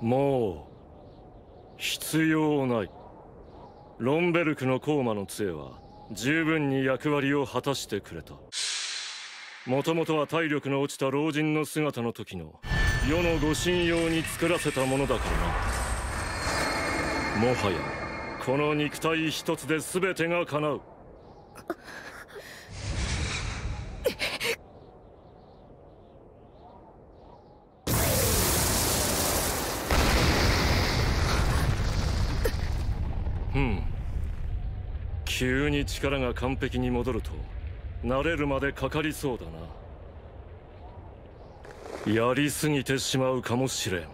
もう必要ないロンベルクのコーマの杖は十分に役割を果たしてくれたもともとは体力の落ちた老人の姿の時の世の護身用に作らせたものだからなもはやこの肉体一つで全てが叶ううん急に力が完璧に戻ると慣れるまでかかりそうだなやりすぎてしまうかもしれん